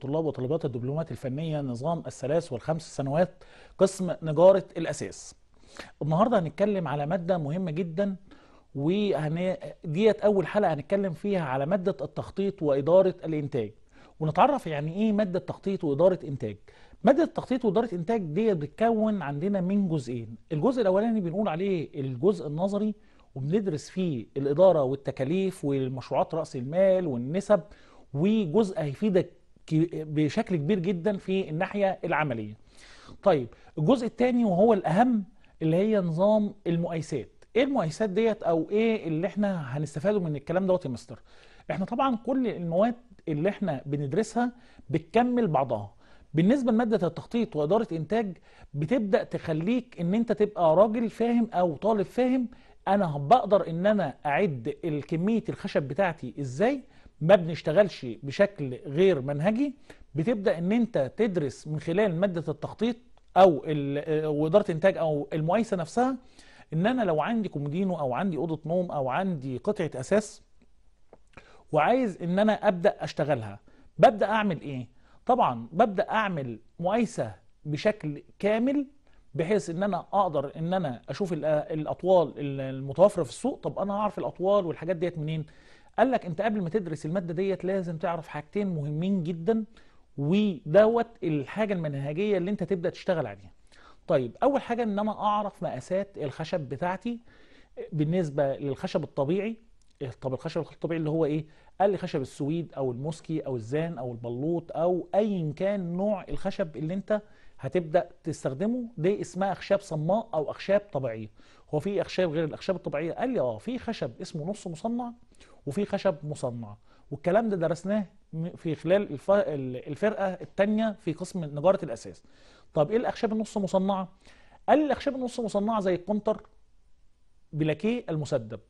طلاب وطالبات الدبلومات الفنية نظام الثلاث والخمس سنوات قسم نجارة الأساس النهاردة هنتكلم على مادة مهمة جدا وديت أول حلقة هنتكلم فيها على مادة التخطيط وإدارة الإنتاج ونتعرف يعني إيه مادة تخطيط وإدارة إنتاج مادة التخطيط وإدارة إنتاج ديت بتتكون عندنا من جزئين الجزء الأولاني بنقول عليه الجزء النظري وبندرس فيه الإدارة والتكاليف والمشروعات رأس المال والنسب وجزء هيفيدك بشكل كبير جدا في الناحية العملية طيب الجزء الثاني وهو الأهم اللي هي نظام المؤيسات ايه المؤيسات ديت او ايه اللي احنا هنستفاده من الكلام دوت يا مستر احنا طبعا كل المواد اللي احنا بندرسها بتكمل بعضها بالنسبه لماده التخطيط واداره انتاج بتبدا تخليك ان انت تبقى راجل فاهم او طالب فاهم انا بقدر ان انا اعد الكميه الخشب بتاعتي ازاي ما بنشتغلش بشكل غير منهجي بتبدا ان انت تدرس من خلال ماده التخطيط او آه، واداره انتاج او المقايسه نفسها ان انا لو عندي كومودينو او عندي اوضه نوم او عندي قطعه اساس وعايز ان انا ابدا اشتغلها ببدا اعمل ايه طبعا ببدا اعمل مقايسه بشكل كامل بحيث ان انا اقدر ان انا اشوف آه، الاطوال المتوفره في السوق طب انا هعرف الاطوال والحاجات ديت منين قال لك انت قبل ما تدرس الماده ديت لازم تعرف حاجتين مهمين جدا ودوت الحاجه المنهجيه اللي انت تبدا تشتغل عليها طيب اول حاجه ان انا اعرف مقاسات الخشب بتاعتي بالنسبه للخشب الطبيعي طب الخشب الطبيعي اللي هو ايه قال لي خشب السويد او الموسكي او الزان او البلوط او ايا كان نوع الخشب اللي انت هتبدا تستخدمه دي اسمها اخشاب صماء او اخشاب طبيعيه هو في اخشاب غير الاخشاب الطبيعيه قال لي اه في خشب اسمه نص مصنع وفي خشب مصنع والكلام ده درسناه في خلال الف... الفرقه الثانيه في قسم نجاره الاساس طب ايه الاخشاب النص مصنعه قال الاخشاب النص مصنعه زي الكونتر بلاكيه المسدب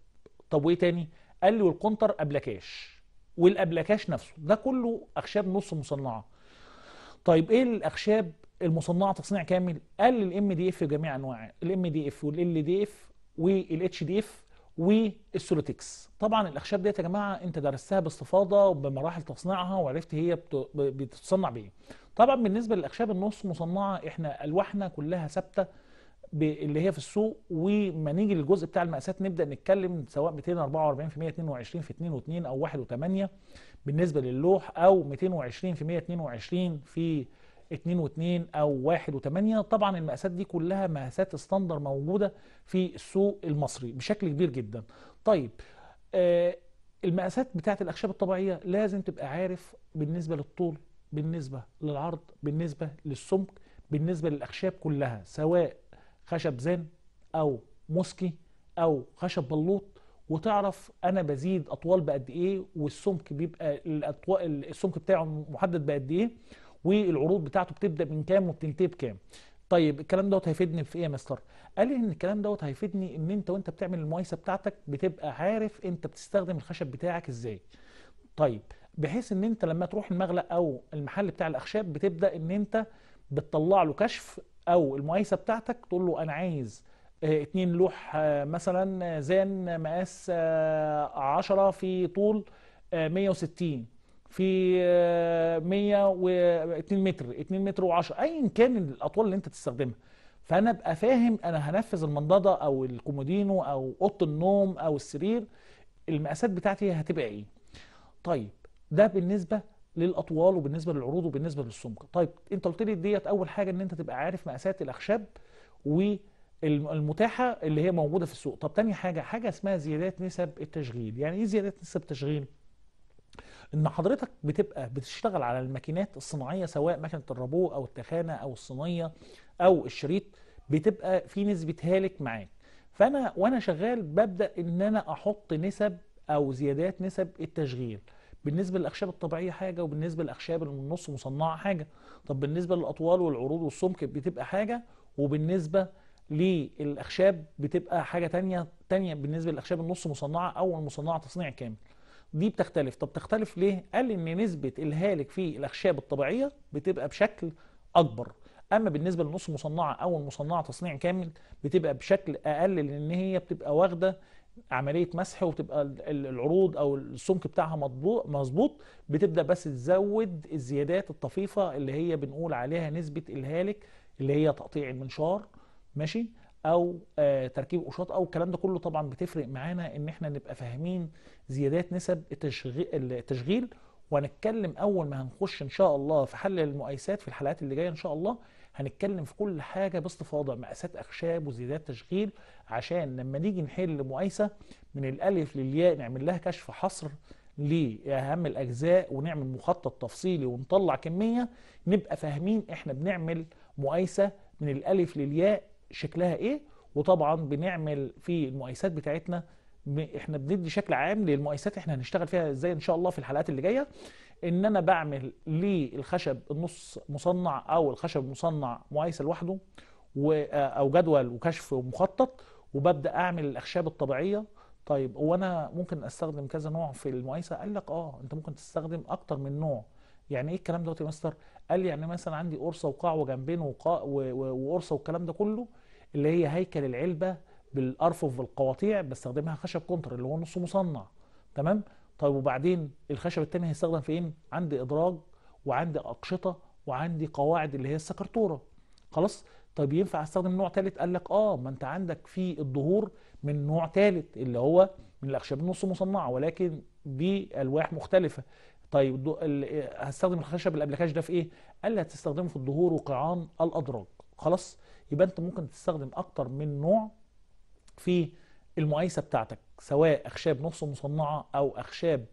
طب وايه تاني قال لي والكونتر ابلكاش والابلكاش نفسه ده كله اخشاب نص مصنعه طيب ايه الاخشاب المصنعه تصنيع كامل قال الام دي اف بجميع انواعها الام دي اف والال دي اف والاتش دي اف والسولوتكس طبعا الاخشاب ديت يا جماعه انت درستها باستفاضه وبمراحل تصنيعها وعرفت هي بتتصنع بايه طبعا بالنسبه للاخشاب النص مصنعه احنا الواحنا كلها ثابته اللي هي في السوق وما نيجي للجزء بتاع المقاسات نبدا نتكلم سواء 244 في 122 22 في 2 و2 او 1 و8 بالنسبه للوح او 220 في 122 في 2 و2 او 1 و8 طبعا المقاسات دي كلها مقاسات ستاندر موجوده في السوق المصري بشكل كبير جدا طيب آه المقاسات بتاعه الاخشاب الطبيعيه لازم تبقى عارف بالنسبه للطول بالنسبه للعرض بالنسبه للسمك بالنسبه للاخشاب كلها سواء خشب زان او موسكي او خشب بلوط وتعرف انا بزيد اطوال بقد ايه والسمك بيبقى الاطوال السمك بتاعه محدد بقد ايه والعروض بتاعته بتبدا من كام وبتنتهي بكام طيب الكلام دوت هيفيدني في ايه يا مستر قال لي ان الكلام دوت هيفيدني ان انت وانت بتعمل المقايسه بتاعتك بتبقى عارف انت بتستخدم الخشب بتاعك ازاي طيب بحيث ان انت لما تروح المغلق او المحل بتاع الاخشاب بتبدا ان انت بتطلع له كشف او المقايسه بتاعتك تقول له انا عايز آه، اتنين لوح آه، مثلا آه، زان مقاس 10 في طول 160 في 100 آه، و2 متر 2 متر و10 ايا كان الاطوال اللي انت تستخدمها فانا ابقى فاهم انا هنفذ المنضده او الكومودينو او اوضه النوم او السرير المقاسات بتاعتي هتبقى ايه طيب ده بالنسبه للاطوال وبالنسبه للعروض وبالنسبه للسمك طيب انت قلت لي ديت اول حاجه ان انت تبقى عارف مقاسات الاخشاب والمتاحه اللي هي موجوده في السوق طب تاني حاجه حاجه اسمها زيادات نسب التشغيل يعني ايه زيادات نسب التشغيل ان حضرتك بتبقى بتشتغل على الماكينات الصناعيه سواء ماكينه الربو او التخانه او الصينيه او الشريط بتبقى في نسبه هالك معاك فانا وانا شغال ببدا ان انا احط نسب او زيادات نسب التشغيل بالنسبه للاخشاب الطبيعيه حاجه وبالنسبه للاخشاب النص مصنعه حاجه طب بالنسبه للاطوال والعروض والسمك بتبقى حاجه وبالنسبه للاخشاب بتبقى حاجه تانية تانية بالنسبه للاخشاب النص مصنعه او المصنعه تصنيع كامل دي بتختلف طب تختلف ليه قال ان نسبه الهالك في الاخشاب الطبيعيه بتبقى بشكل اكبر اما بالنسبه للنص مصنعه او المصنعه تصنيع كامل بتبقى بشكل اقل لان هي بتبقى واخده عمليه مسح وتبقى العروض او السمك بتاعها مظبوط بتبدا بس تزود الزيادات الطفيفه اللي هي بنقول عليها نسبه الهالك اللي هي تقطيع المنشار ماشي او آه، تركيب قشاط او الكلام ده كله طبعا بتفرق معانا ان احنا نبقى فاهمين زيادات نسب التشغيل وهنتكلم اول ما هنخش ان شاء الله في حل المقايسات في الحلقات اللي جايه ان شاء الله هنتكلم في كل حاجه باستفاضه مقاسات اخشاب وزيادات تشغيل عشان لما نيجي نحل مقايسه من الالف للياء نعمل لها كشف حصر لاهم الاجزاء ونعمل مخطط تفصيلي ونطلع كميه نبقى فاهمين احنا بنعمل مقايسه من الالف للياء شكلها ايه وطبعا بنعمل في المؤيسات بتاعتنا احنا بندي شكل عام للمؤيسات احنا هنشتغل فيها ازاي ان شاء الله في الحلقات اللي جايه ان انا بعمل للخشب النص مصنع او الخشب المصنع مؤيسه لوحده آه، او جدول وكشف ومخطط وببدا اعمل الاخشاب الطبيعيه طيب وانا ممكن استخدم كذا نوع في المؤيسه قال لك اه انت ممكن تستخدم اكتر من نوع يعني ايه الكلام دوت يا مستر قال لي يعني مثلا عندي قرصه وقاع وجنبين وقاع وقرصه والكلام ده كله اللي هي هيكل العلبه بالارفف والقواطيع بستخدمها خشب كونتر اللي هو نص مصنع تمام طيب وبعدين الخشب التاني هيستخدم في ايه عندي ادراج وعندي اقشطه وعندي قواعد اللي هي السكرتوره خلاص طيب ينفع استخدم نوع ثالث قال لك اه ما انت عندك في الظهور من نوع ثالث اللي هو من الاخشاب النص مصنعه ولكن بالواح مختلفه طيب هستخدم الخشب الابلكاش ده في ايه قال لي هتستخدمه في الظهور وقيعان الادراج خلاص يبقى انت ممكن تستخدم اكتر من نوع في المقايسه بتاعتك سواء اخشاب نص مصنعه او اخشاب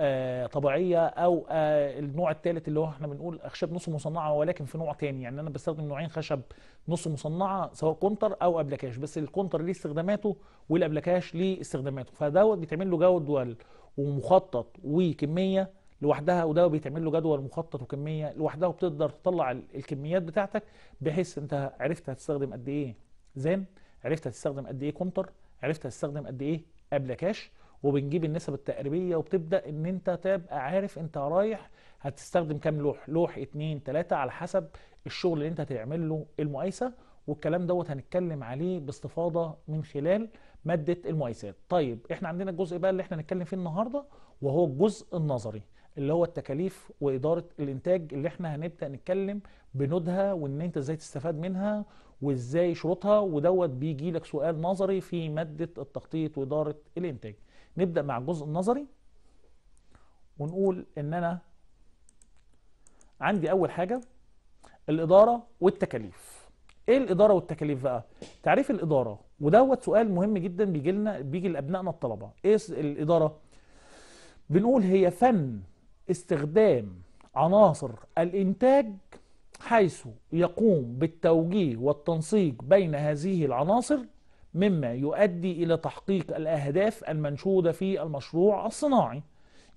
آه طبيعيه او آه النوع الثالث اللي هو احنا بنقول اخشاب نص مصنعه ولكن في نوع تاني يعني انا بستخدم نوعين خشب نص مصنعه سواء كونتر او ابلكاش بس الكونتر ليه استخداماته والابلكاش ليه استخداماته فدوت بيتعمل له جدول ومخطط وكميه لوحدها وده بيتعمل له جدول مخطط وكميه لوحدها وبتقدر تطلع الكميات بتاعتك بحيث انت عرفت هتستخدم قد ايه زين عرفت هتستخدم قد ايه كونتر عرفت هتستخدم قد ايه قبل كاش وبنجيب النسب التقريبيه وبتبدا ان انت تبقى عارف انت رايح هتستخدم كام لوح لوح اتنين تلاته على حسب الشغل اللي انت هتعمل له المقايسه والكلام دوت هنتكلم عليه باستفاضه من خلال ماده المقايسات طيب احنا عندنا الجزء بقى اللي احنا هنتكلم فيه النهارده وهو الجزء النظري اللي هو التكاليف واداره الانتاج اللي احنا هنبدا نتكلم بنودها وان انت ازاي تستفاد منها وازاي شروطها ودوت بيجي لك سؤال نظري في ماده التخطيط واداره الانتاج نبدا مع الجزء النظري ونقول ان انا عندي اول حاجه الاداره والتكاليف ايه الاداره والتكاليف بقى تعريف الاداره ودوت سؤال مهم جدا بيجي لنا بيجي لابنائنا الطلبه ايه الاداره بنقول هي فن استخدام عناصر الإنتاج حيث يقوم بالتوجيه والتنسيق بين هذه العناصر مما يؤدي إلى تحقيق الأهداف المنشودة في المشروع الصناعي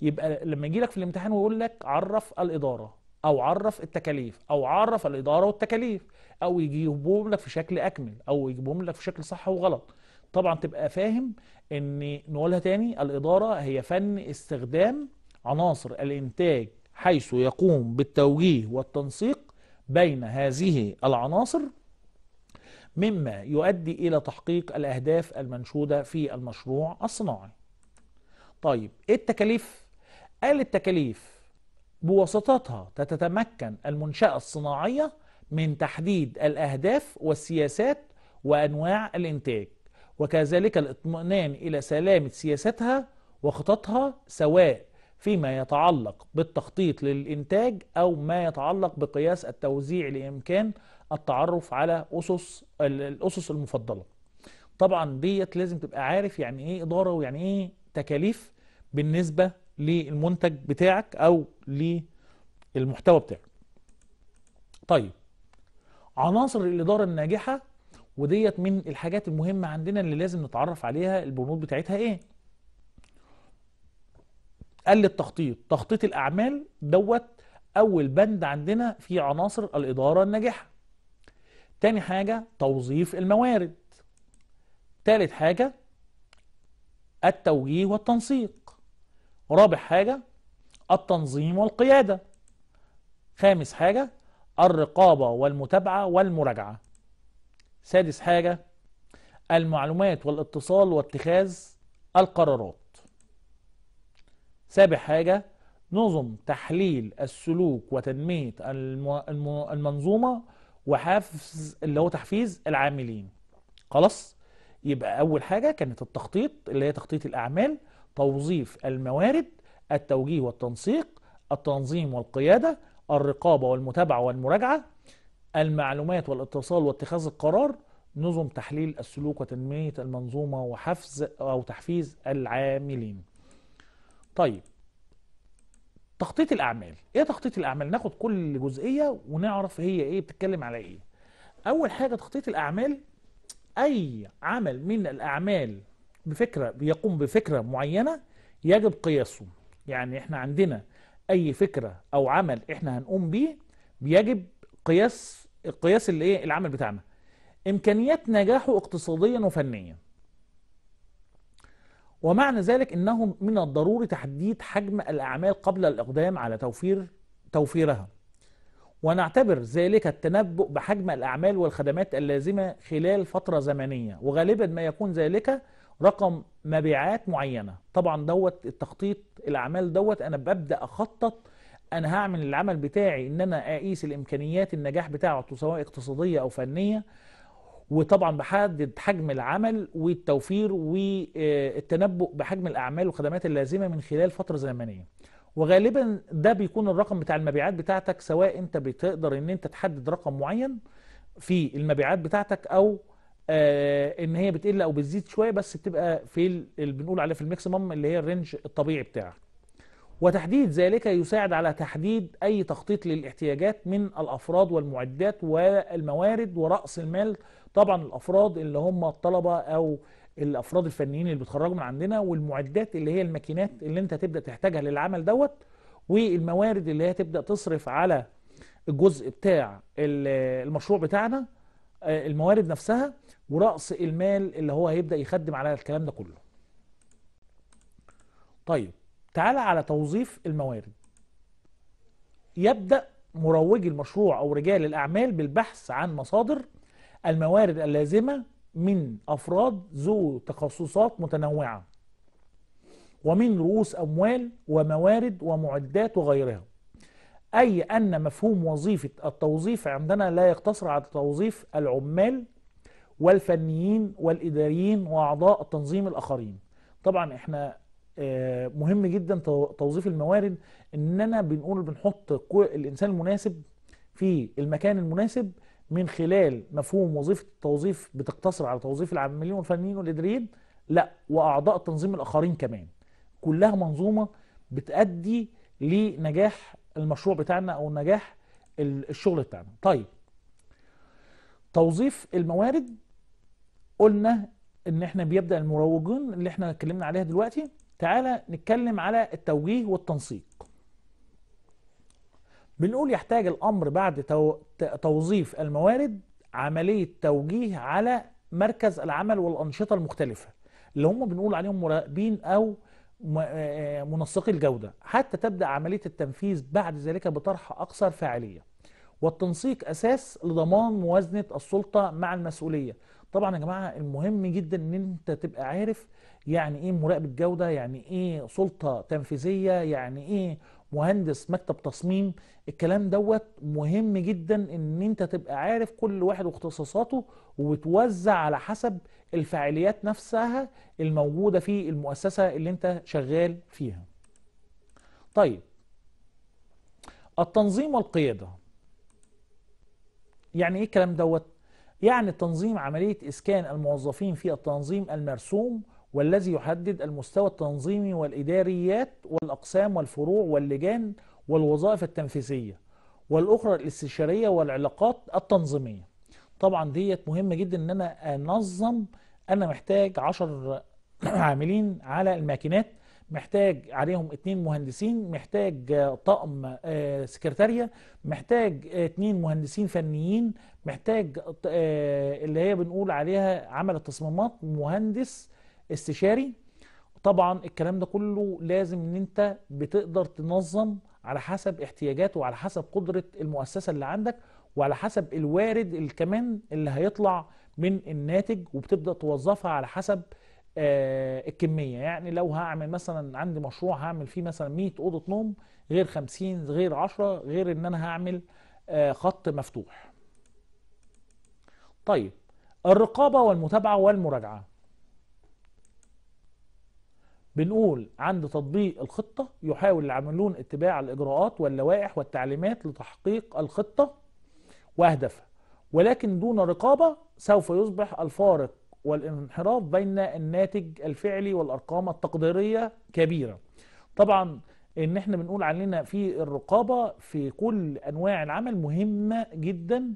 يبقى لما يجي لك في الامتحان ويقول لك عرف الإدارة أو عرف التكاليف أو عرف الإدارة والتكاليف أو يجيبهم لك في شكل أكمل أو يجيبهم لك في شكل صح وغلط طبعا تبقى فاهم ان نقولها تاني الاداره هي فن استخدام عناصر الإنتاج حيث يقوم بالتوجيه والتنسيق بين هذه العناصر مما يؤدي إلى تحقيق الأهداف المنشودة في المشروع الصناعي طيب إيه التكاليف؟ قال التكاليف بواسطتها تتمكن المنشأة الصناعية من تحديد الأهداف والسياسات وأنواع الإنتاج وكذلك الاطمئنان إلى سلامة سياستها وخططها سواء فيما يتعلق بالتخطيط للإنتاج أو ما يتعلق بقياس التوزيع لإمكان التعرف على أسس الأسس المفضلة طبعا ديت لازم تبقى عارف يعني إيه إدارة ويعني إيه تكاليف بالنسبة للمنتج بتاعك أو للمحتوى بتاعك طيب عناصر الإدارة الناجحة وديت من الحاجات المهمة عندنا اللي لازم نتعرف عليها البنود بتاعتها إيه قال لي التخطيط تخطيط الاعمال دوت اول بند عندنا في عناصر الاداره الناجحه تاني حاجه توظيف الموارد تالت حاجه التوجيه والتنسيق رابع حاجه التنظيم والقياده خامس حاجه الرقابه والمتابعه والمراجعه سادس حاجه المعلومات والاتصال واتخاذ القرارات سابع حاجة نظم تحليل السلوك وتنمية المنظومة وحافز اللي هو تحفيز العاملين خلاص يبقى أول حاجة كانت التخطيط اللي هي تخطيط الأعمال توظيف الموارد التوجيه والتنسيق التنظيم والقيادة الرقابة والمتابعة والمراجعة المعلومات والاتصال واتخاذ القرار نظم تحليل السلوك وتنمية المنظومة وحفز أو تحفيز العاملين طيب تخطيط الاعمال ايه تخطيط الاعمال ناخد كل جزئيه ونعرف هي ايه بتتكلم على ايه اول حاجه تخطيط الاعمال اي عمل من الاعمال بفكره بيقوم بفكره معينه يجب قياسه يعني احنا عندنا اي فكره او عمل احنا هنقوم بيه بيجب قياس القياس اللي ايه العمل بتاعنا امكانيات نجاحه اقتصاديا وفنيا ومعنى ذلك انه من الضروري تحديد حجم الاعمال قبل الاقدام على توفير توفيرها ونعتبر ذلك التنبؤ بحجم الاعمال والخدمات اللازمه خلال فتره زمنيه وغالبا ما يكون ذلك رقم مبيعات معينه طبعا دوت التخطيط الاعمال دوت انا ببدا اخطط انا هعمل العمل بتاعي ان انا اقيس الامكانيات النجاح بتاعه سواء اقتصاديه او فنيه وطبعا بحدد حجم العمل والتوفير والتنبؤ بحجم الأعمال والخدمات اللازمة من خلال فترة زمنية وغالبا ده بيكون الرقم بتاع المبيعات بتاعتك سواء انت بتقدر ان انت تحدد رقم معين في المبيعات بتاعتك او آه، ان هي بتقل او بتزيد شويه بس بتبقى في اللي بنقول عليه في الميكسيمم اللي هي الرينج الطبيعي بتاعك وتحديد ذلك يساعد على تحديد أي تخطيط للاحتياجات من الأفراد والمعدات والموارد ورأس المال طبعا الأفراد اللي هم الطلبة أو الأفراد الفنيين اللي بيتخرجوا من عندنا والمعدات اللي هي الماكينات اللي أنت تبدأ تحتاجها للعمل دوت والموارد اللي هي تبدأ تصرف على الجزء بتاع المشروع بتاعنا آه، الموارد نفسها ورأس المال اللي هو هيبدأ يخدم على الكلام ده كله طيب تعالى على توظيف الموارد يبدأ مروجي المشروع أو رجال الأعمال بالبحث عن مصادر الموارد اللازمة من أفراد ذو تخصصات متنوعة ومن رؤوس أموال وموارد ومعدات وغيرها أي أن مفهوم وظيفة التوظيف عندنا لا يقتصر على توظيف العمال والفنيين والإداريين وأعضاء التنظيم الآخرين طبعا احنا آه، مهم جدا توظيف الموارد اننا بنقول بنحط الانسان المناسب في المكان المناسب من خلال مفهوم وظيفه التوظيف بتقتصر على توظيف العاملين والفنيين والإدريين لا واعضاء تنظيم الاخرين كمان كلها منظومه بتأدي لنجاح المشروع بتاعنا او نجاح الشغل بتاعنا طيب توظيف الموارد قلنا ان احنا بيبدا المروجون اللي احنا اتكلمنا عليها دلوقتي تعالى نتكلم على التوجيه والتنسيق بنقول يحتاج الأمر بعد توظيف الموارد عملية توجيه على مركز العمل والأنشطة المختلفة اللي هم بنقول عليهم مراقبين أو منسقي الجودة حتى تبدأ عملية التنفيذ بعد ذلك بطرح أكثر فاعلية والتنسيق أساس لضمان موازنة السلطة مع المسؤولية طبعا يا جماعه المهم جدا ان انت تبقى عارف يعني ايه مراقب جوده يعني ايه سلطه تنفيذيه يعني ايه مهندس مكتب تصميم الكلام دوت مهم جدا ان انت تبقى عارف كل واحد واختصاصاته وتوزع على حسب الفعاليات نفسها الموجوده في المؤسسه اللي انت شغال فيها طيب التنظيم والقياده يعني ايه الكلام دوت يعني تنظيم عملية إسكان الموظفين في التنظيم المرسوم والذي يحدد المستوى التنظيمي والإداريات والأقسام والفروع واللجان والوظائف التنفيذية والأخرى الاستشارية والعلاقات التنظيمية طبعا ديت مهمة جدا ان انا انظم انا محتاج 10 عاملين على الماكينات محتاج عليهم اتنين مهندسين محتاج آه، طقم آه، سكرتارية محتاج آه، اتنين مهندسين فنيين محتاج اللي هي بنقول عليها عمل التصميمات مهندس استشاري طبعا الكلام ده كله لازم ان انت بتقدر تنظم على حسب احتياجاته وعلى حسب قدرة المؤسسة اللي عندك وعلى حسب الوارد الكمان اللي هيطلع من الناتج وبتبدأ توظفها على حسب آه، الكميه يعني لو هعمل مثلا عندي مشروع هعمل فيه مثلا 100 اوضه نوم غير 50 غير 10 غير ان انا هعمل آه، خط مفتوح طيب الرقابه والمتابعه والمراجعه بنقول عند تطبيق الخطه يحاول العاملون اتباع الاجراءات واللوائح والتعليمات لتحقيق الخطه واهدافها ولكن دون رقابه سوف يصبح الفارق والانحراف بين الناتج الفعلي والأرقام التقديرية كبيرة طبعا ان احنا بنقول علينا في الرقابة في كل انواع العمل مهمة جدا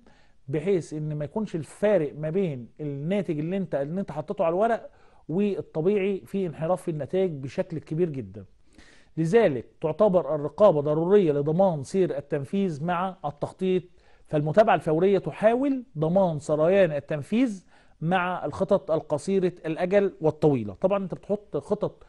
بحيث ان ما يكونش الفارق ما بين الناتج اللي انت اللي انت حطيته على الورق والطبيعي في انحراف في النتائج بشكل كبير جدا لذلك تعتبر الرقابة ضرورية لضمان سير التنفيذ مع التخطيط فالمتابعة الفورية تحاول ضمان سريان التنفيذ مع الخطط القصيرة الأجل والطويلة طبعا أنت بتحط خطط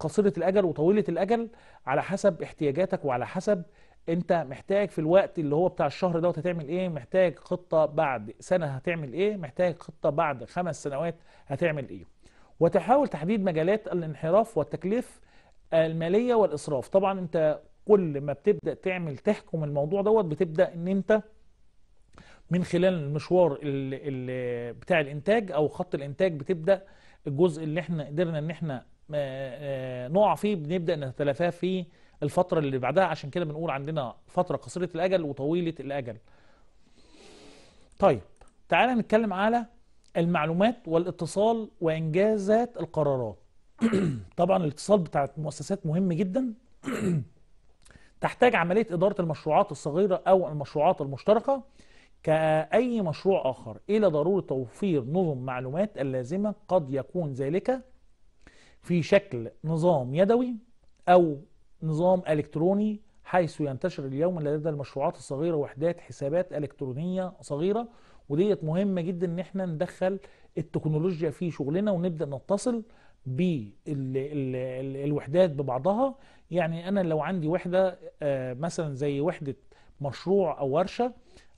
قصيرة الأجل وطويلة الأجل على حسب احتياجاتك وعلى حسب أنت محتاج في الوقت اللي هو بتاع الشهر دوت هتعمل إيه محتاج خطة بعد سنة هتعمل إيه محتاج خطة بعد خمس سنوات هتعمل إيه وتحاول تحديد مجالات الانحراف والتكليف المالية والإسراف طبعا أنت كل ما بتبدأ تعمل تحكم الموضوع دوت بتبدأ أن أنت من خلال المشوار بتاع الانتاج او خط الانتاج بتبدا الجزء اللي احنا قدرنا ان احنا نقع فيه بنبدا نتلافاه في الفتره اللي بعدها عشان كده بنقول عندنا فتره قصيره الاجل وطويله الاجل طيب تعالى نتكلم على المعلومات والاتصال وانجازات القرارات طبعا الاتصال بتاع المؤسسات مهم جدا تحتاج عمليه اداره المشروعات الصغيره او المشروعات المشتركه كأي مشروع آخر إلى إيه ضرورة توفير نظم معلومات اللازمة قد يكون ذلك في شكل نظام يدوي أو نظام إلكتروني حيث ينتشر اليوم لدى المشروعات الصغيرة وحدات حسابات إلكترونية صغيرة وديت مهمة جدا إن احنا ندخل التكنولوجيا في شغلنا ونبدأ نتصل بالوحدات ببعضها يعني أنا لو عندي وحدة آه، مثلا زي وحدة مشروع أو ورشة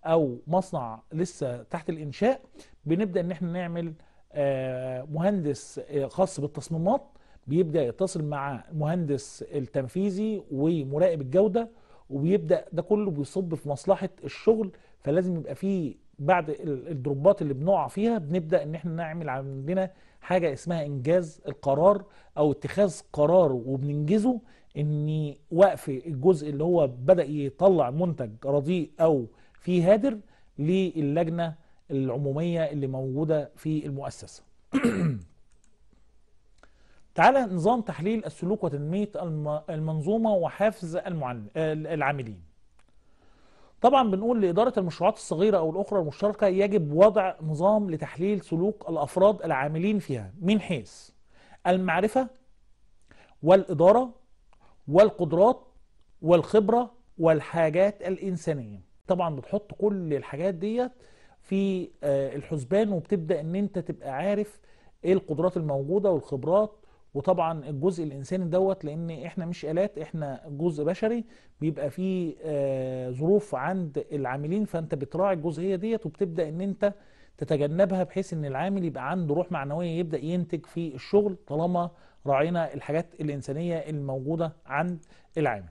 او مصنع لسه تحت الانشاء بنبدا ان احنا نعمل آه، مهندس آه، خاص بالتصميمات بيبدا يتصل مع المهندس التنفيذي ومراقب الجوده وبيبدا ده كله بيصب في مصلحه الشغل فلازم يبقى فيه بعد الدروبات اللي بنقع فيها بنبدا ان احنا نعمل عندنا حاجه اسمها انجاز القرار او اتخاذ قرار وبننجزه ان وقف الجزء اللي هو بدا يطلع منتج رديء او في هادر للجنة العمومية اللي موجودة في المؤسسة تعالى نظام تحليل السلوك وتنمية المنظومة وحفز المعن... العاملين طبعا بنقول لإدارة المشروعات الصغيرة أو الأخرى المشتركة يجب وضع نظام لتحليل سلوك الأفراد العاملين فيها من حيث المعرفة والإدارة والقدرات والخبرة والحاجات الإنسانية طبعا بتحط كل الحاجات ديت في آه، الحسبان وبتبدا ان انت تبقى عارف ايه القدرات الموجوده والخبرات وطبعا الجزء الانساني دوت لان احنا مش الات احنا جزء بشري بيبقى فيه آه، ظروف عند العاملين فانت بتراعي الجزئيه ديت وبتبدا ان انت تتجنبها بحيث ان العامل يبقى عنده روح معنويه يبدا ينتج في الشغل طالما راعينا الحاجات الانسانيه الموجوده عند العامل.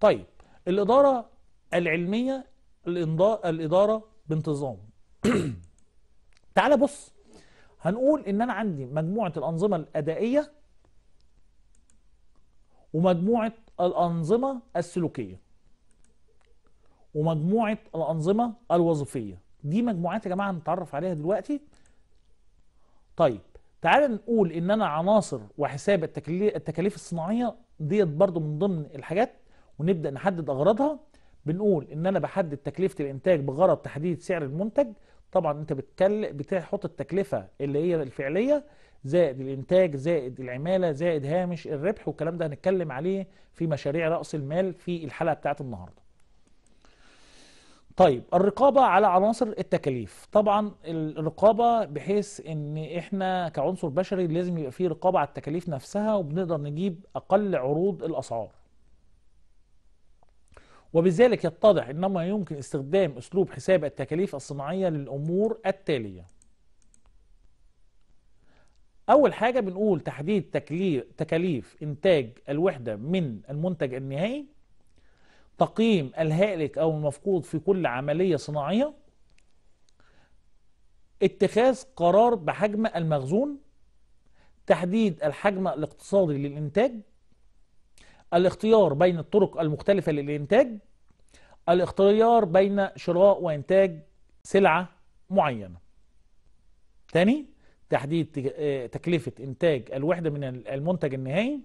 طيب الاداره العلمية الإدارة بانتظام تعال بص هنقول إن أنا عندي مجموعة الأنظمة الأدائية ومجموعة الأنظمة السلوكية ومجموعة الأنظمة الوظيفية دي مجموعات يا جماعة هنتعرف عليها دلوقتي طيب تعال نقول ان انا عناصر وحساب التكاليف الصناعيه ديت برضو من ضمن الحاجات ونبدا نحدد اغراضها بنقول ان انا بحدد تكلفه الانتاج بغرض تحديد سعر المنتج طبعا انت بتكل بتحط التكلفه اللي هي الفعليه زائد الانتاج زائد العماله زائد هامش الربح والكلام ده هنتكلم عليه في مشاريع راس المال في الحلقه بتاعت النهارده طيب الرقابة على عناصر التكاليف طبعا الرقابة بحيث ان احنا كعنصر بشري لازم يبقى فيه رقابة على التكاليف نفسها وبنقدر نجيب اقل عروض الاسعار وبذلك يتضح انما يمكن استخدام اسلوب حساب التكاليف الصناعيه للامور التاليه اول حاجه بنقول تحديد تكاليف انتاج الوحده من المنتج النهائي تقييم الهالك او المفقود في كل عمليه صناعيه اتخاذ قرار بحجم المخزون تحديد الحجم الاقتصادي للانتاج الاختيار بين الطرق المختلفة للإنتاج الاختيار بين شراء وإنتاج سلعة معينة تاني تحديد آه، تكلفة إنتاج الوحدة من المنتج النهائي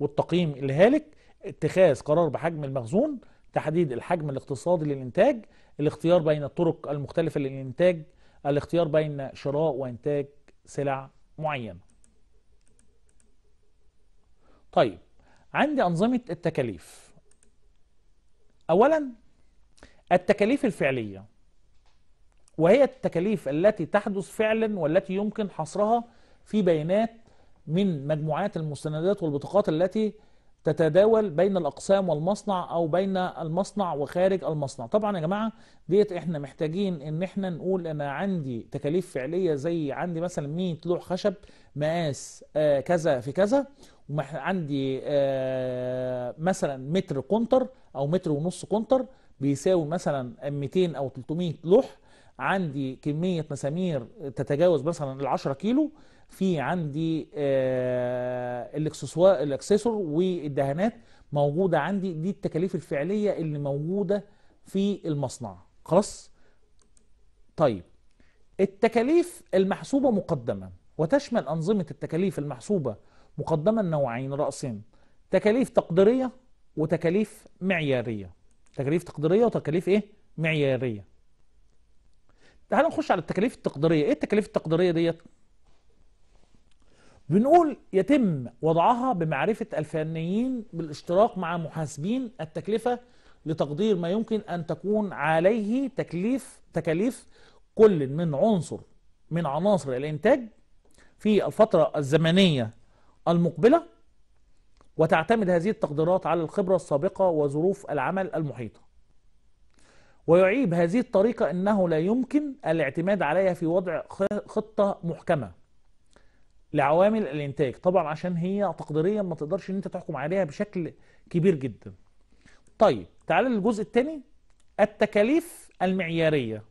والتقييم الهالك اتخاذ قرار بحجم المخزون تحديد الحجم الاقتصادي للإنتاج الاختيار بين الطرق المختلفة للإنتاج الاختيار بين شراء وإنتاج سلع معينة طيب عندي أنظمة التكاليف أولا التكاليف الفعلية وهي التكاليف التي تحدث فعلا والتي يمكن حصرها في بيانات من مجموعات المستندات والبطاقات التي تتداول بين الأقسام والمصنع أو بين المصنع وخارج المصنع طبعا يا جماعة ديت احنا محتاجين ان احنا نقول انا عندي تكاليف فعلية زي عندي مثلا 100 لوح خشب مقاس آه، كذا في كذا وعندي آه، مثلا متر كونتر أو متر ونص كونتر بيساوي مثلا 200 أو 300 لوح عندي كمية مسامير تتجاوز مثلا ال 10 كيلو في عندي آه، الاكسسوار الاكسسوار والدهانات موجوده عندي دي التكاليف الفعليه اللي موجوده في المصنع خلاص طيب التكاليف المحسوبه مقدما وتشمل انظمه التكاليف المحسوبه مقدما نوعين راسين تكاليف تقديريه وتكاليف معياريه تكاليف تقديريه وتكاليف ايه معياريه تعالوا نخش على التكاليف التقديريه ايه التكاليف التقديريه ديت بنقول يتم وضعها بمعرفة الفنيين بالاشتراك مع محاسبين التكلفة لتقدير ما يمكن أن تكون عليه تكليف تكاليف كل من عنصر من عناصر الإنتاج في الفترة الزمنية المقبلة وتعتمد هذه التقديرات على الخبرة السابقة وظروف العمل المحيطة ويعيب هذه الطريقة أنه لا يمكن الاعتماد عليها في وضع خطة محكمة لعوامل الانتاج طبعا عشان هي تقديريا ما تقدرش ان انت تحكم عليها بشكل كبير جدا طيب تعال للجزء الثاني التكاليف المعيارية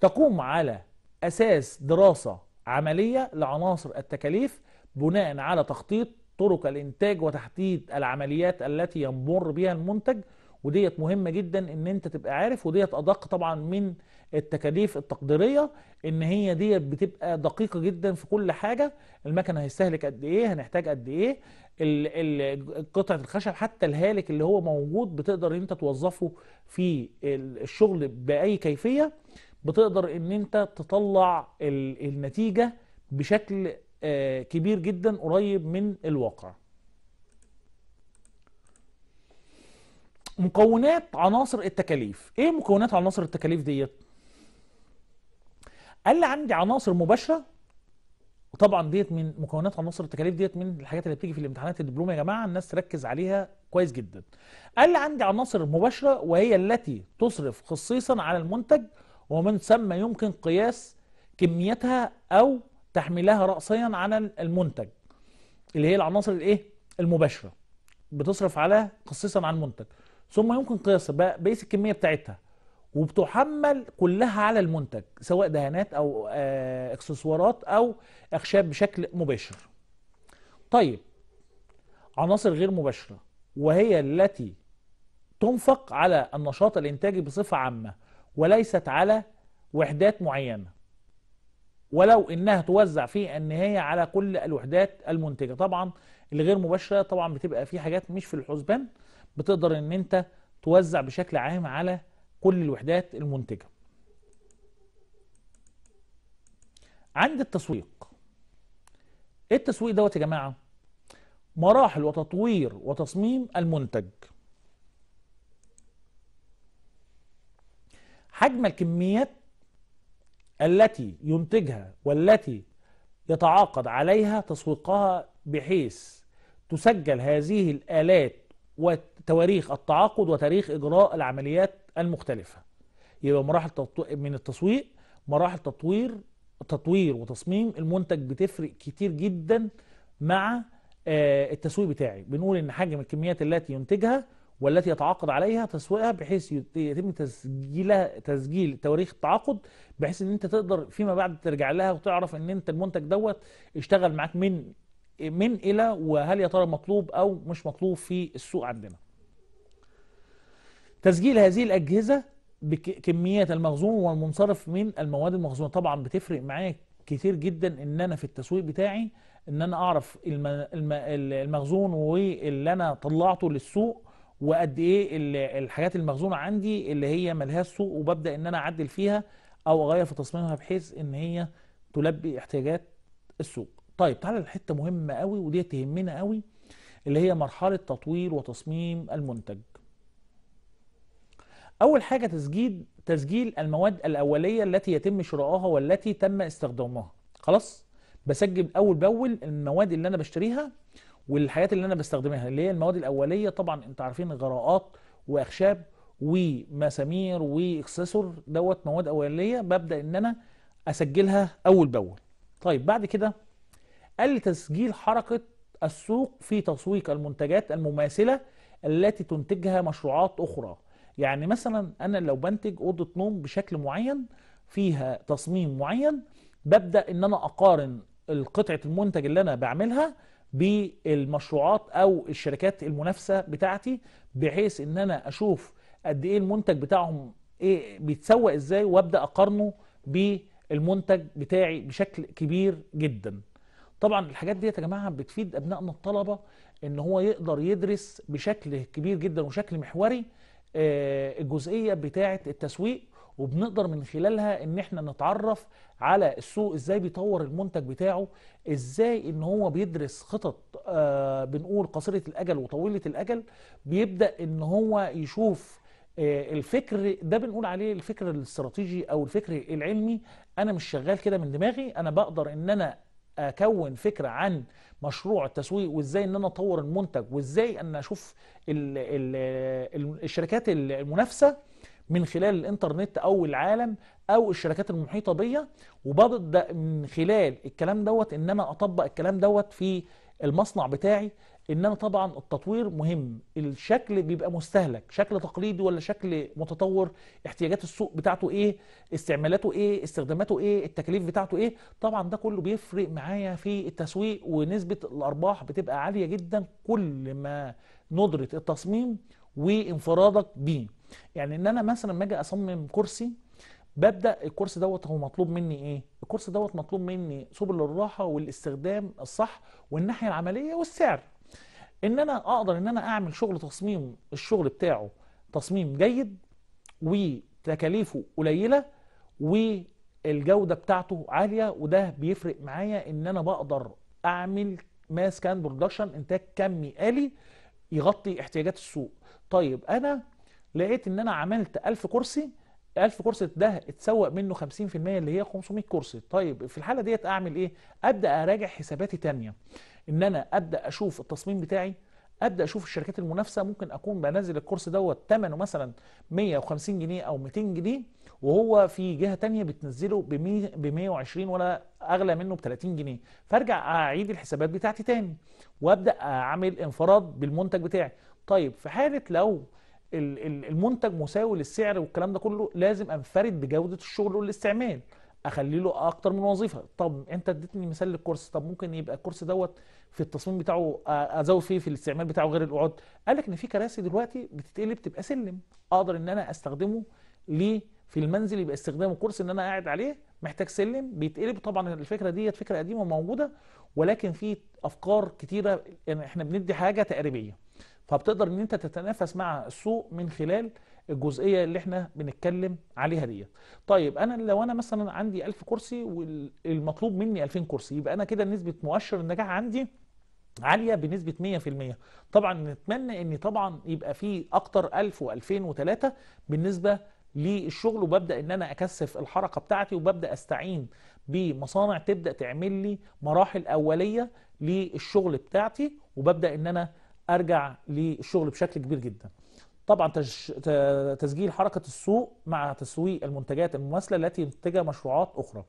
تقوم على أساس دراسة عملية لعناصر التكاليف بناء على تخطيط طرق الإنتاج وتحديد العمليات التي يمر بها المنتج وديت مهمه جدا ان انت تبقى عارف وديت ادق طبعا من التكاليف التقديريه ان هي ديت بتبقى دقيقه جدا في كل حاجه المكن هيستهلك قد ايه هنحتاج قد ايه قطعه الخشب حتى الهالك اللي هو موجود بتقدر انت توظفه في الشغل باي كيفيه بتقدر ان انت تطلع النتيجه بشكل آه، كبير جدا قريب من الواقع مكونات عناصر التكاليف ايه مكونات عناصر التكاليف ديت قال لي عندي عناصر مباشره وطبعا ديت من مكونات عناصر التكاليف ديت من الحاجات اللي بتيجي في الامتحانات الدبلوم يا جماعه الناس تركز عليها كويس جدا قال لي عندي عناصر مباشره وهي التي تصرف خصيصا على المنتج ومن ثم يمكن قياس كميتها او تحميلها راسيا على المنتج اللي هي العناصر الايه المباشره بتصرف على خصيصا على المنتج ثم يمكن قياسها بقيس الكميه بتاعتها وبتحمل كلها على المنتج سواء دهانات او آه، اكسسوارات او اخشاب بشكل مباشر طيب عناصر غير مباشره وهي التي تنفق على النشاط الانتاجي بصفه عامه وليست على وحدات معينه ولو انها توزع في النهايه على كل الوحدات المنتجه طبعا الغير مباشره طبعا بتبقى في حاجات مش في الحسبان بتقدر ان انت توزع بشكل عام على كل الوحدات المنتجة عند التسويق ايه التسويق دوت يا جماعة مراحل وتطوير وتصميم المنتج حجم الكميات التي ينتجها والتي يتعاقد عليها تسويقها بحيث تسجل هذه الآلات وتواريخ التعاقد وتاريخ إجراء العمليات المختلفة يبقى مراحل من التسويق مراحل تطوير تطوير وتصميم المنتج بتفرق كتير جدا مع آه، التسويق بتاعي بنقول ان حجم الكميات التي ينتجها والتي يتعاقد عليها تسويقها بحيث يتم تسجيلها تسجيل تواريخ التعاقد بحيث ان انت تقدر فيما بعد ترجع لها وتعرف ان انت المنتج دوت اشتغل معاك من من إلى وهل يا ترى مطلوب أو مش مطلوب في السوق عندنا تسجيل هذه الأجهزة بكميات المخزون والمنصرف من المواد المخزونة طبعا بتفرق معايا كتير جدا ان انا في التسويق بتاعي ان انا اعرف المخزون واللي انا طلعته للسوق وقد ايه الحاجات المخزونه عندي اللي هي ملهاش سوق وببدا ان انا اعدل فيها او اغير في تصميمها بحيث ان هي تلبي احتياجات السوق طيب تعالى لحته مهمه قوي ودي تهمنا قوي اللي هي مرحله تطوير وتصميم المنتج اول حاجه تسجيل تسجيل المواد الاوليه التي يتم شرائها والتي تم استخدامها خلاص بسجل اول باول المواد اللي انا بشتريها والحاجات اللي انا بستخدمها اللي هي المواد الاوليه طبعا أنت عارفين غراءات واخشاب ومسامير واكسسور دوت مواد اوليه ببدا ان انا اسجلها اول باول طيب بعد كده قال تسجيل حركة السوق في تسويق المنتجات المماثلة التي تنتجها مشروعات أخرى يعني مثلا أنا لو بنتج أوضة نوم بشكل معين فيها تصميم معين ببدأ إن أنا أقارن القطعة المنتج اللي أنا بعملها بالمشروعات أو الشركات المنافسة بتاعتي بحيث إن أنا أشوف قد إيه المنتج بتاعهم إيه بيتسوق إزاي وأبدأ أقارنه بالمنتج بتاعي بشكل كبير جداً طبعا الحاجات دي يا جماعه بتفيد ابنائنا الطلبه ان هو يقدر يدرس بشكل كبير جدا وشكل محوري آه، الجزئيه بتاعه التسويق وبنقدر من خلالها ان احنا نتعرف على السوق ازاي بيطور المنتج بتاعه ازاي ان هو بيدرس خطط آه، بنقول قصيره الاجل وطويله الاجل بيبدا ان هو يشوف آه، الفكر ده بنقول عليه الفكر الاستراتيجي او الفكر العلمي انا مش شغال كده من دماغي انا بقدر ان انا اكون فكره عن مشروع التسويق وازاي ان انا اطور المنتج وازاي ان اشوف الـ الـ الشركات المنافسه من خلال الانترنت او العالم او الشركات المحيطه بيا وببدا من خلال الكلام دوت ان انا اطبق الكلام دوت في المصنع بتاعي انما طبعا التطوير مهم الشكل بيبقى مستهلك شكل تقليدي ولا شكل متطور احتياجات السوق بتاعته ايه استعمالاته ايه استخداماته ايه التكاليف بتاعته ايه طبعا ده كله بيفرق معايا في التسويق ونسبة الارباح بتبقى عالية جدا كل ما ندرة التصميم وانفرادك بيه يعني ان انا مثلا ما اجي اصمم كرسي ببدا الكرسي دوت هو مطلوب مني ايه الكرسي دوت مطلوب مني سبل الراحه والاستخدام الصح والناحيه العمليه والسعر ان انا اقدر ان انا اعمل شغل تصميم الشغل بتاعه تصميم جيد وتكاليفه قليله والجوده بتاعته عاليه وده بيفرق معايا ان انا بقدر اعمل ماس كان برودكشن انتاج كمي الي يغطي احتياجات السوق طيب انا لقيت ان انا عملت 1000 كرسي 1000 كرسي ده اتسوق منه 50% اللي هي 500 كرسي طيب في الحاله ديت اعمل ايه ابدا اراجع حساباتي تانية ان انا ابدا اشوف التصميم بتاعي ابدا اشوف الشركات المنافسه ممكن اكون بنزل الكورس دوت ثمنه مثلا 150 جنيه او 200 جنيه وهو في جهه تانية بتنزله ب 120 ولا اغلى منه ب 30 جنيه فارجع اعيد الحسابات بتاعتي تاني وابدا اعمل انفراد بالمنتج بتاعي طيب في حاله لو المنتج مساوي للسعر والكلام ده كله لازم انفرد بجوده الشغل والاستعمال اخلي له اكتر من وظيفه طب انت اديتني مثال للكورس طب ممكن يبقى الكورس دوت في التصميم بتاعه ازود فيه في الاستعمال بتاعه غير القعد قال لك ان في كراسي دلوقتي بتتقلب تبقى سلم اقدر ان انا استخدمه ليه في المنزل يبقى استخدامه كرسي ان انا قاعد عليه محتاج سلم بيتقلب طبعا الفكره ديت فكره قديمه وموجوده ولكن في افكار كتيره يعني احنا بندي حاجه تقريبيه فبتقدر ان انت تتنافس مع السوق من خلال الجزئيه اللي احنا بنتكلم عليها ديت طيب انا لو انا مثلا عندي 1000 كرسي والمطلوب مني 2000 كرسي يبقى انا كده نسبه مؤشر النجاح عندي عالية بنسبة 100% طبعا نتمنى ان طبعا يبقى في اكتر 1000 و2000 و3 بالنسبة للشغل وببدأ ان انا اكثف الحركة بتاعتي وببدأ استعين بمصانع تبدأ تعمل لي مراحل اولية للشغل بتاعتي وببدأ ان انا ارجع للشغل بشكل كبير جدا طبعا تسجيل حركة السوق مع تسويق المنتجات المماثلة التي ينتجها مشروعات أخرى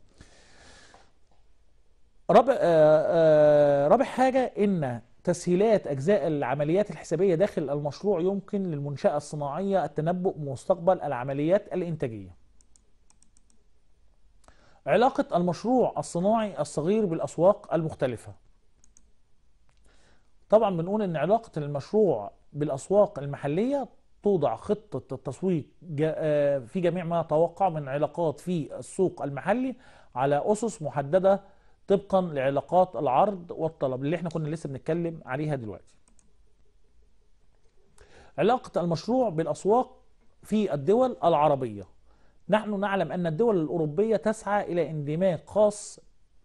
آه، آه، رابع حاجة إن تسهيلات أجزاء العمليات الحسابية داخل المشروع يمكن للمنشأة الصناعية التنبؤ بمستقبل العمليات الإنتاجية علاقة المشروع الصناعي الصغير بالأسواق المختلفة طبعا بنقول ان علاقة المشروع بالأسواق المحلية توضع خطة التصويت آه، في جميع ما يتوقع من علاقات في السوق المحلي على أسس محددة طبقا لعلاقات العرض والطلب اللي احنا كنا لسه بنتكلم عليها دلوقتي علاقة المشروع بالأسواق في الدول العربية نحن نعلم أن الدول الأوروبية تسعى إلى اندماج خاص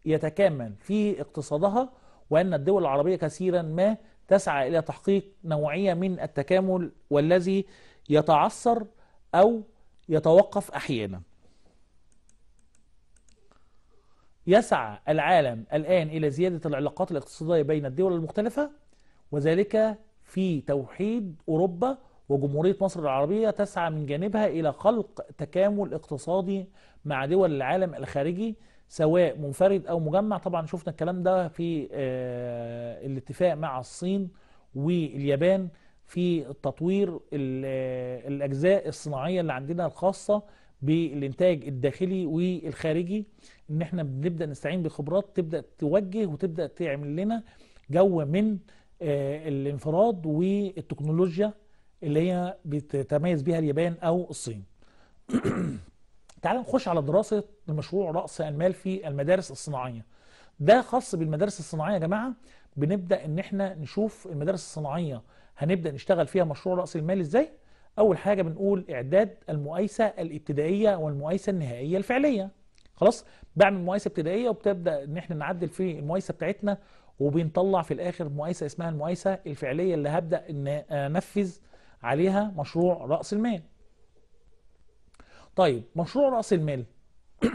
يتكامل في اقتصادها وأن الدول العربية كثيرا ما تسعى إلى تحقيق نوعية من التكامل والذي يتعثر أو يتوقف أحيانا يسعى العالم الآن إلى زيادة العلاقات الاقتصادية بين الدول المختلفة وذلك في توحيد أوروبا وجمهورية مصر العربية تسعى من جانبها إلى خلق تكامل اقتصادي مع دول العالم الخارجي سواء منفرد او مجمع طبعا شفنا الكلام ده في آه، الاتفاق مع الصين واليابان في تطوير آه، الاجزاء الصناعيه اللي عندنا الخاصه بالانتاج الداخلي والخارجي ان احنا بنبدا نستعين بخبرات تبدا توجه وتبدا تعمل لنا جو من آه، الانفراد والتكنولوجيا اللي هي بتتميز بها اليابان او الصين تعال نخش على دراسة المشروع رأس المال في المدارس الصناعية ده خاص بالمدارس الصناعية يا جماعة بنبدأ ان احنا نشوف المدارس الصناعية هنبدأ نشتغل فيها مشروع رأس المال ازاي اول حاجة بنقول اعداد المؤيسه الابتدائية والمؤيسه النهائية الفعلية خلاص بعمل مقايسة ابتدائية وبتبدأ ان احنا نعدل في المؤيسه بتاعتنا وبنطلع في الاخر مؤيسه اسمها المؤيسه الفعلية اللي هبدأ ان انفذ عليها مشروع رأس المال طيب مشروع راس المال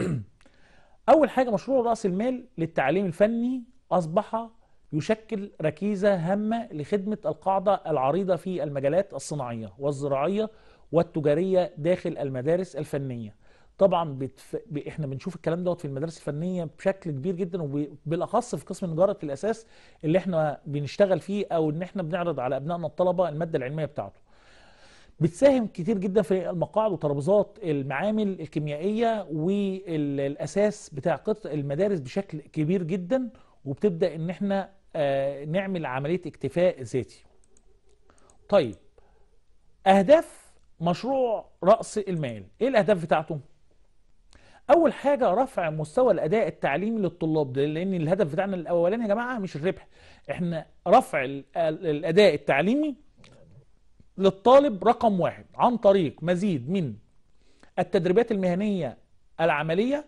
اول حاجه مشروع راس المال للتعليم الفني اصبح يشكل ركيزه هامه لخدمه القاعده العريضه في المجالات الصناعيه والزراعيه والتجاريه داخل المدارس الفنيه طبعا بتف... ب... احنا بنشوف الكلام دوت في المدارس الفنيه بشكل كبير جدا وبالاخص في قسم نجاره الاساس اللي احنا بنشتغل فيه او ان احنا بنعرض على ابنائنا الطلبه الماده العلميه بتاعته بتساهم كتير جدا في المقاعد وترابيزات المعامل الكيميائية والأساس بتاع قطع المدارس بشكل كبير جدا وبتبدأ ان احنا آه، نعمل عملية اكتفاء ذاتي طيب أهداف مشروع رأس المال إيه الأهداف بتاعته؟ أول حاجة رفع مستوى الأداء التعليمي للطلاب ده لأن الهدف بتاعنا الأولاني يا جماعة مش الربح إحنا رفع الأداء التعليمي للطالب رقم واحد عن طريق مزيد من التدريبات المهنية العملية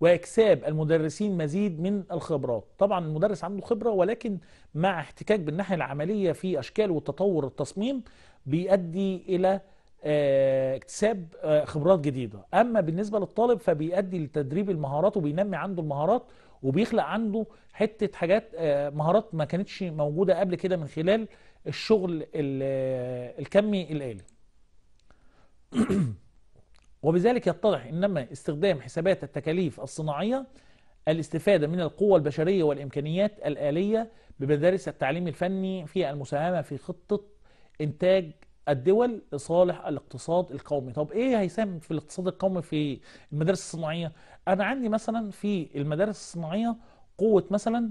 واكساب المدرسين مزيد من الخبرات طبعا المدرس عنده خبرة ولكن مع احتكاك بالناحية العملية في اشكال وتطور التصميم بيؤدي الى آه، اكتساب آه، خبرات جديدة اما بالنسبة للطالب فبيؤدي لتدريب المهارات وبينمي عنده المهارات وبيخلق عنده حتة حاجات آه، مهارات ما كانتش موجودة قبل كده من خلال الشغل الكمي الآلي وبذلك يتضح إنما استخدام حسابات التكاليف الصناعية الاستفادة من القوة البشرية والإمكانيات الآلية بمدارس التعليم الفني في المساهمة في خطة إنتاج الدول لصالح الاقتصاد القومي طب ايه هيساهم في الاقتصاد القومي في المدارس الصناعيه انا عندي مثلا في المدارس الصناعيه قوه مثلا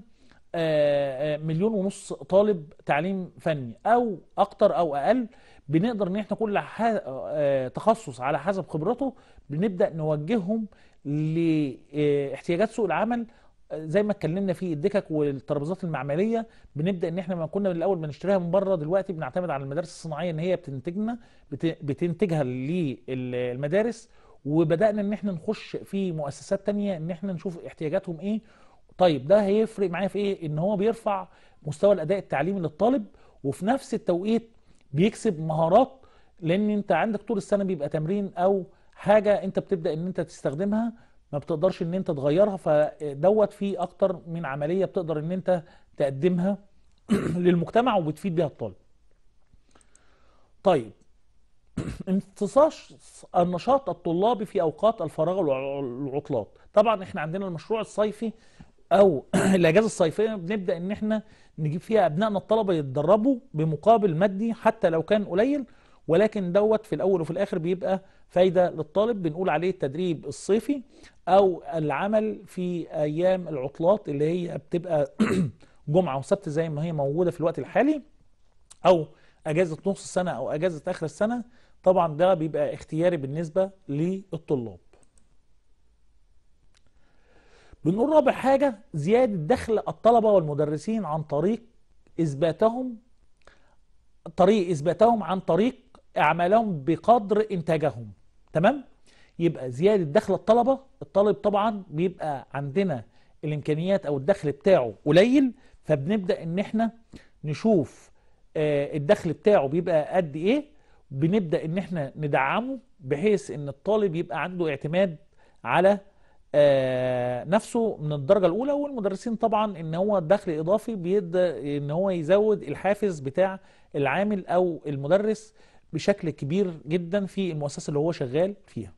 مليون ونص طالب تعليم فني او اكتر او اقل بنقدر ان احنا كل آه، تخصص على حسب خبرته بنبدا نوجههم لاحتياجات آه، سوق العمل زي ما اتكلمنا في الدكك والترابيزات المعمليه بنبدا ان احنا ما كنا من الاول بنشتريها من بره دلوقتي بنعتمد على المدارس الصناعيه ان هي بتنتجنا بتنتجها للمدارس وبدانا ان احنا نخش في مؤسسات تانية ان احنا نشوف احتياجاتهم ايه طيب ده هيفرق معايا في ايه ان هو بيرفع مستوى الاداء التعليمي للطالب وفي نفس التوقيت بيكسب مهارات لان انت عندك طول السنه بيبقى تمرين او حاجه انت بتبدا ان انت تستخدمها ما بتقدرش ان انت تغيرها فدوت فيه اكتر من عمليه بتقدر ان انت تقدمها للمجتمع وبتفيد بيها الطالب طيب امتصاص النشاط الطلابي في اوقات الفراغ والعطلات طبعا احنا عندنا المشروع الصيفي او الاجازه الصيفيه بنبدا ان احنا نجيب فيها ابنائنا الطلبه يتدربوا بمقابل مادي حتى لو كان قليل ولكن دوت في الاول وفي الاخر بيبقى فايده للطالب بنقول عليه التدريب الصيفي او العمل في ايام العطلات اللي هي بتبقى جمعه وسبت زي ما هي موجوده في الوقت الحالي او اجازه نص السنه او اجازه اخر السنه طبعا ده بيبقى اختياري بالنسبه للطلاب بنقول رابع حاجة زيادة دخل الطلبة والمدرسين عن طريق إثباتهم طريق إثباتهم عن طريق أعمالهم بقدر إنتاجهم تمام؟ يبقى زيادة دخل الطلبة الطالب طبعا بيبقى عندنا الإمكانيات أو الدخل بتاعه قليل فبنبدأ إن إحنا نشوف آه، الدخل بتاعه بيبقى قد إيه بنبدأ إن إحنا ندعمه بحيث إن الطالب يبقى عنده اعتماد على آه، نفسه من الدرجه الاولى والمدرسين طبعا ان هو دخل إضافي بيبدا ان هو يزود الحافز بتاع العامل او المدرس بشكل كبير جدا في المؤسسه اللي هو شغال فيها.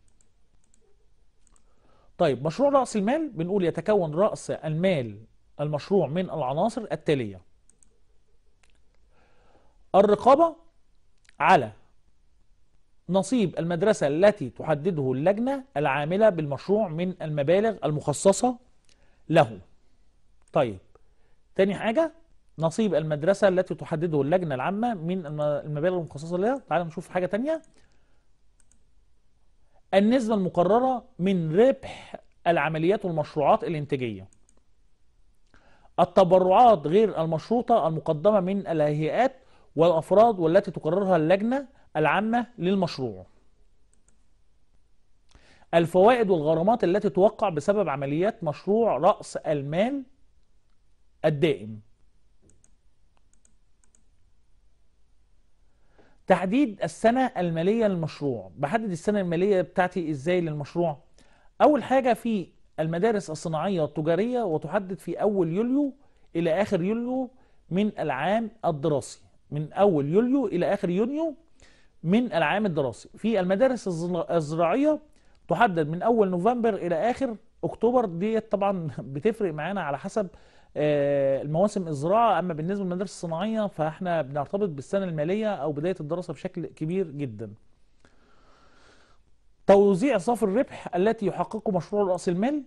طيب مشروع راس المال بنقول يتكون راس المال المشروع من العناصر التاليه الرقابه على نصيب المدرسة التي تحدده اللجنة العاملة بالمشروع من المبالغ المخصصة له طيب تاني حاجة نصيب المدرسة التي تحدده اللجنة العامة من المبالغ المخصصة لها تعال نشوف حاجة تانية النسبة المقررة من ربح العمليات والمشروعات الانتاجية التبرعات غير المشروطة المقدمة من الهيئات والأفراد والتي تقررها اللجنة العامة للمشروع الفوائد والغرامات التي توقع بسبب عمليات مشروع رأس المال الدائم تحديد السنة المالية للمشروع بحدد السنة المالية بتاعتي ازاي للمشروع اول حاجة في المدارس الصناعية التجارية وتحدد في اول يوليو الى اخر يوليو من العام الدراسي من اول يوليو الى اخر يونيو من العام الدراسي في المدارس الزراعية تحدد من أول نوفمبر إلى آخر أكتوبر دي طبعا بتفرق معانا على حسب آه، المواسم الزراعة أما بالنسبة للمدارس الصناعية فإحنا بنرتبط بالسنة المالية أو بداية الدراسة بشكل كبير جدا توزيع صافي الربح التي يحققه مشروع رأس المال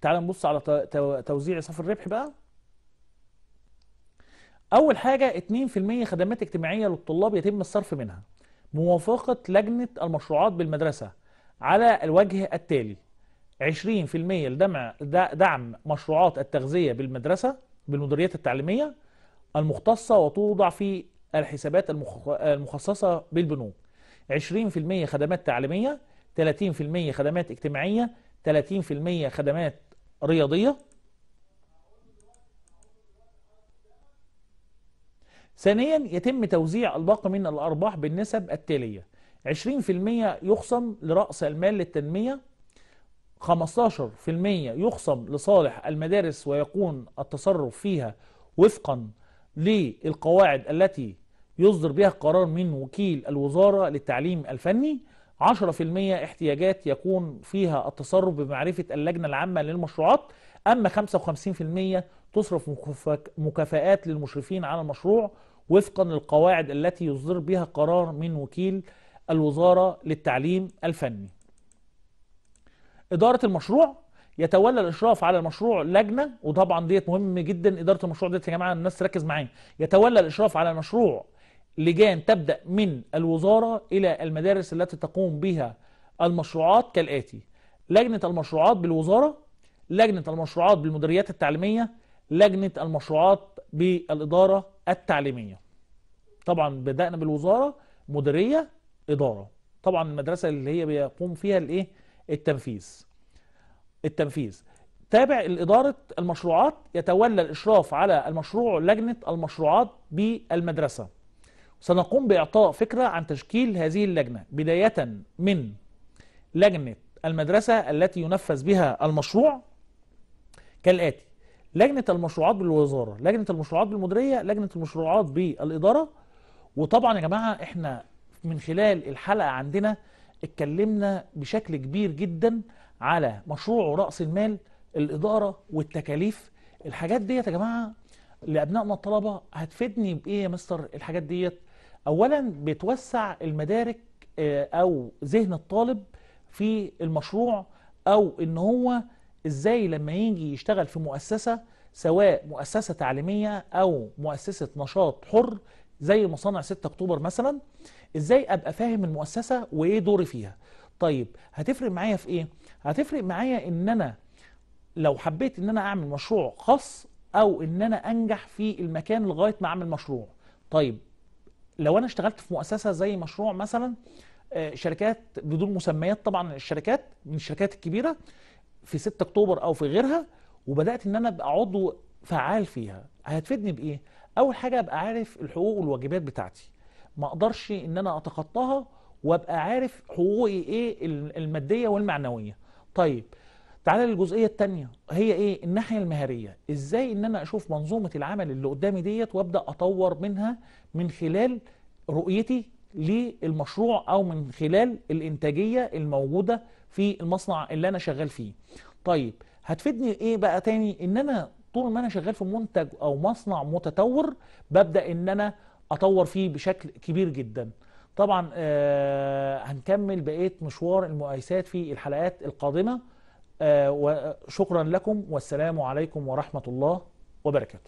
تعال نبص على توزيع صافي الربح بقى أول حاجة 2% خدمات اجتماعية للطلاب يتم الصرف منها موافقة لجنة المشروعات بالمدرسة على الوجه التالي 20% لدعم دعم مشروعات التغذية بالمدرسة بالمديريات التعليمية المختصة وتوضع في الحسابات المخصصة بالبنوك 20% خدمات تعليمية 30% خدمات اجتماعية 30% خدمات رياضية ثانيا يتم توزيع الباقي من الأرباح بالنسب التالية 20% يخصم لرأس المال للتنمية 15% يخصم لصالح المدارس ويكون التصرف فيها وفقا للقواعد التي يصدر بها قرار من وكيل الوزارة للتعليم الفني 10% احتياجات يكون فيها التصرف بمعرفة اللجنة العامة للمشروعات أما 55% تصرف مكافآت للمشرفين على المشروع وفقا للقواعد التي يصدر بها قرار من وكيل الوزارة للتعليم الفني إدارة المشروع يتولى الإشراف على المشروع لجنة وطبعا ديت مهم جدا إدارة المشروع ديت يا جماعة الناس تركز معايا يتولى الإشراف على المشروع لجان تبدأ من الوزارة إلى المدارس التي تقوم بها المشروعات كالآتي لجنة المشروعات بالوزارة لجنة المشروعات بالمديريات التعليمية لجنة المشروعات بالإدارة التعليمية طبعا بدأنا بالوزارة مديرية إدارة طبعا المدرسة اللي هي بيقوم فيها الإيه التنفيذ التنفيذ تابع لاداره المشروعات يتولى الإشراف على المشروع لجنة المشروعات بالمدرسة سنقوم بإعطاء فكرة عن تشكيل هذه اللجنة بداية من لجنة المدرسة التي ينفذ بها المشروع كالآتي لجنه المشروعات بالوزاره لجنه المشروعات بالمديريه لجنه المشروعات بالاداره وطبعا يا جماعه احنا من خلال الحلقه عندنا اتكلمنا بشكل كبير جدا على مشروع راس المال الاداره والتكاليف الحاجات ديت يا جماعه لابنائنا الطلبه هتفيدني بايه يا مستر الحاجات ديت اولا بتوسع المدارك آه، او ذهن الطالب في المشروع او ان هو ازاي لما يجي يشتغل في مؤسسة سواء مؤسسة تعليمية او مؤسسة نشاط حر زي مصانع 6 اكتوبر مثلا ازاي ابقى فاهم المؤسسة وايه دوري فيها طيب هتفرق معايا في ايه هتفرق معايا ان انا لو حبيت ان انا اعمل مشروع خاص او ان انا انجح في المكان لغاية ما اعمل مشروع طيب لو انا اشتغلت في مؤسسة زي مشروع مثلا آه، شركات بدون مسميات طبعا الشركات من الشركات الكبيرة في 6 اكتوبر او في غيرها وبدات ان انا ابقى عضو فعال فيها هتفيدني بايه اول حاجه ابقى عارف الحقوق والواجبات بتاعتي ما اقدرش ان انا اتخطاها وابقى عارف حقوقي ايه الماديه والمعنويه طيب تعالى للجزئيه الثانيه هي ايه الناحيه المهارية ازاي ان انا اشوف منظومه العمل اللي قدامي ديت وابدا اطور منها من خلال رؤيتي للمشروع او من خلال الانتاجيه الموجوده في المصنع اللي انا شغال فيه طيب هتفيدني ايه بقى تاني ان انا طول ما انا شغال في منتج او مصنع متطور ببدا ان انا اطور فيه بشكل كبير جدا طبعا آه هنكمل بقيه مشوار المقايسات في الحلقات القادمه آه وشكرا لكم والسلام عليكم ورحمه الله وبركاته